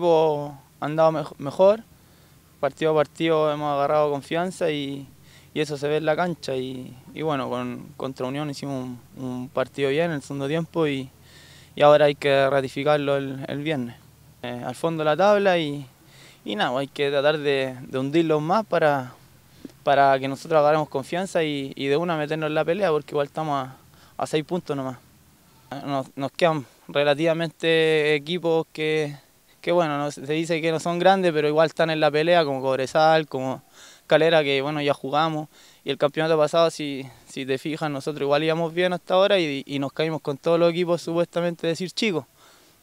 equipo andado mejor, partido a partido hemos agarrado confianza y, eso se ve en la cancha. Y, bueno, con, contra Unión hicimos un, partido bien en el segundo tiempo y, ahora hay que ratificarlo el, viernes. Eh, al fondo de la tabla y, nada, hay que tratar de, de hundirlos más para, para que nosotros agarremos confianza y, de una meternos en la pelea porque igual estamos a, seis puntos nomás. Eh, nos quedan relativamente equipos que, que bueno, no, se dice que no son grandes, pero igual están en la pelea, como Cobresal, como Calera, que bueno, ya jugamos. Y el campeonato pasado, si, si te fijas, nosotros igual íbamos bien hasta ahora y, nos caímos con todos los equipos supuestamente decir chicos.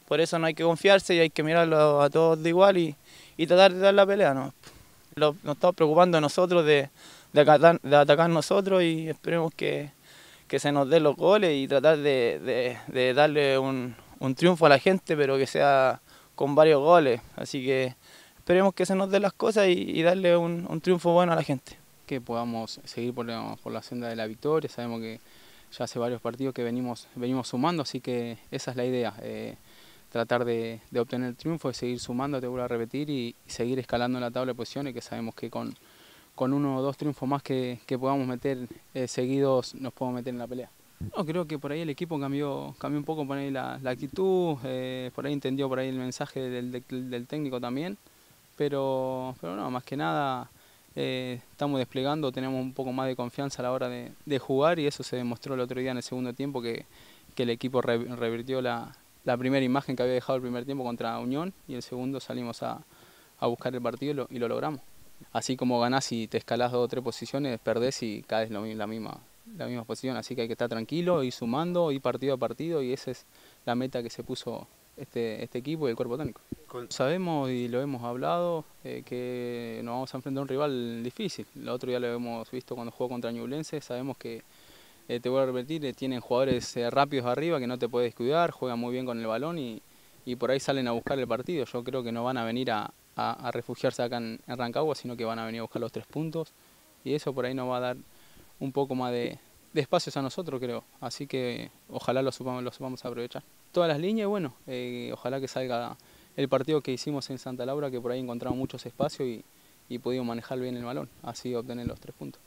Por eso no hay que confiarse y hay que mirarlo a todos de igual y, tratar de dar la pelea. ¿no? nos estamos preocupando nosotros de, de, atacar, nosotros y esperemos que, se nos den los goles y tratar de, de darle un, un triunfo a la gente, pero que sea con varios goles. Así que esperemos que se nos den las cosas y, darle un, triunfo bueno a la gente. Que podamos seguir por la, senda de la victoria. Sabemos que ya hace varios partidos que venimos, venimos sumando, así que esa es la idea. Eh, tratar de, obtener el triunfo, de seguir sumando, te vuelvo a repetir, y, seguir escalando en la tabla de posiciones, que sabemos que con, con uno o dos triunfos más que, podamos meter eh, seguidos nos podemos meter en la pelea. No, creo que por ahí el equipo cambió, cambió un poco por la, actitud, eh, por ahí entendió por ahí el mensaje del, del, técnico también, pero, pero no, más que nada eh, estamos desplegando, tenemos un poco más de confianza a la hora de, jugar y eso se demostró el otro día en el segundo tiempo que, el equipo revirtió la, primera imagen que había dejado el primer tiempo contra Unión y el segundo salimos a, buscar el partido y lo, logramos. Así como ganás y te escalás dos o tres posiciones, perdés y caes la misma la misma posición, así que hay que estar tranquilo, y sumando, y partido a partido y esa es la meta que se puso este, este equipo y el cuerpo técnico. Sabemos y lo hemos hablado eh, que nos vamos a enfrentar a un rival difícil, el otro día lo hemos visto cuando jugó contra Ñublense, sabemos que eh, te voy a repetir, eh, tienen jugadores rápidos arriba que no te puedes cuidar, juegan muy bien con el balón y, por ahí salen a buscar el partido, yo creo que no van a venir a, refugiarse acá en, en Rancagua, sino que van a venir a buscar los tres puntos y eso por ahí no va a dar un poco más de, espacios a nosotros, creo. Así que ojalá lo supamos, lo supamos aprovechar. Todas las líneas, bueno, eh, ojalá que salga el partido que hicimos en Santa Laura, que por ahí encontramos muchos espacios y, y pudimos manejar bien el balón, así obtener los tres puntos.